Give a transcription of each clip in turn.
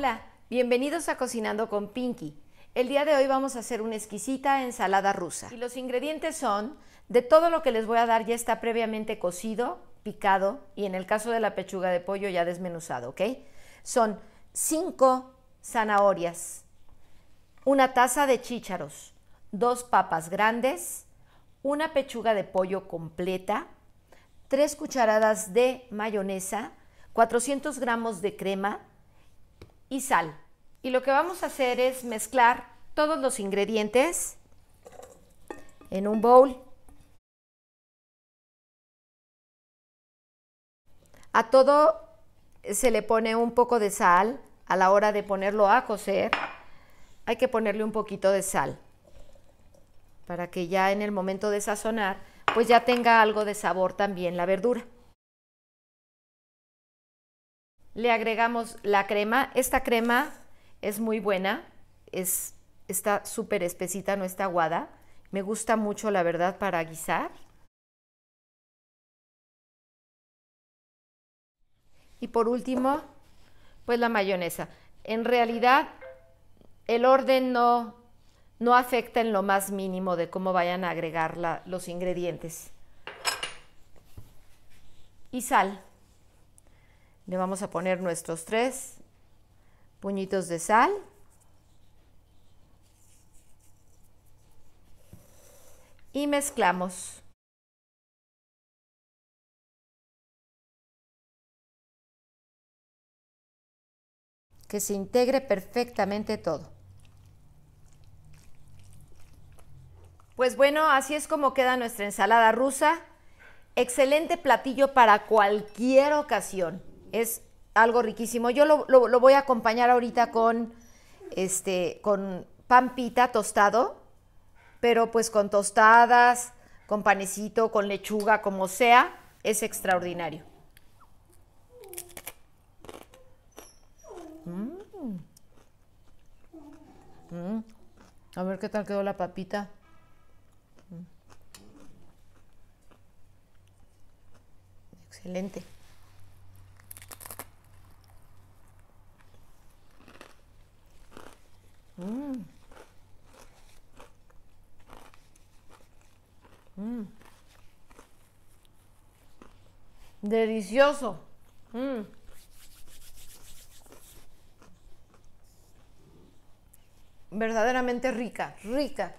Hola, bienvenidos a Cocinando con Pinky. El día de hoy vamos a hacer una exquisita ensalada rusa. Y los ingredientes son, de todo lo que les voy a dar ya está previamente cocido, picado y en el caso de la pechuga de pollo ya desmenuzado, ¿ok? Son 5 zanahorias, una taza de chícharos, dos papas grandes, una pechuga de pollo completa, 3 cucharadas de mayonesa, 400 gramos de crema, y sal. Y lo que vamos a hacer es mezclar todos los ingredientes en un bowl. A todo se le pone un poco de sal a la hora de ponerlo a cocer. Hay que ponerle un poquito de sal para que ya en el momento de sazonar pues ya tenga algo de sabor también la verdura. Le agregamos la crema. Esta crema es muy buena, es, está súper espesita, no está aguada. Me gusta mucho, la verdad, para guisar. Y por último, pues la mayonesa. En realidad, el orden no, no afecta en lo más mínimo de cómo vayan a agregar los ingredientes. Y sal. Le vamos a poner nuestros tres puñitos de sal. Y mezclamos. Que se integre perfectamente todo. Pues bueno, así es como queda nuestra ensalada rusa. Excelente platillo para cualquier ocasión. Es algo riquísimo. Yo lo, voy a acompañar ahorita con, este, con pan pita tostado, pero pues con tostadas, con panecito, con lechuga, como sea, es extraordinario. Mm. Mm. A ver qué tal quedó la papita. Mm. Excelente. Mm. Mm. Delicioso. Mm. Verdaderamente rica, rica.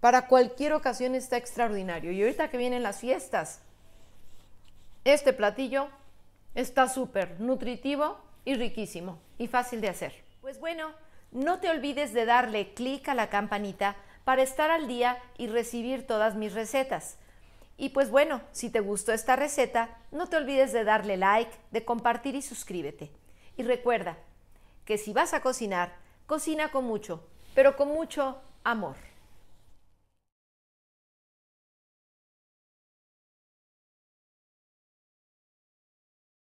Para cualquier ocasión está extraordinario. Y ahorita que vienen las fiestas, este platillo está súper nutritivo y riquísimo y fácil de hacer. Pues bueno. No te olvides de darle clic a la campanita para estar al día y recibir todas mis recetas. Y pues bueno, si te gustó esta receta, no te olvides de darle like, de compartir y suscríbete. Y recuerda que si vas a cocinar, cocina con mucho, pero con mucho amor.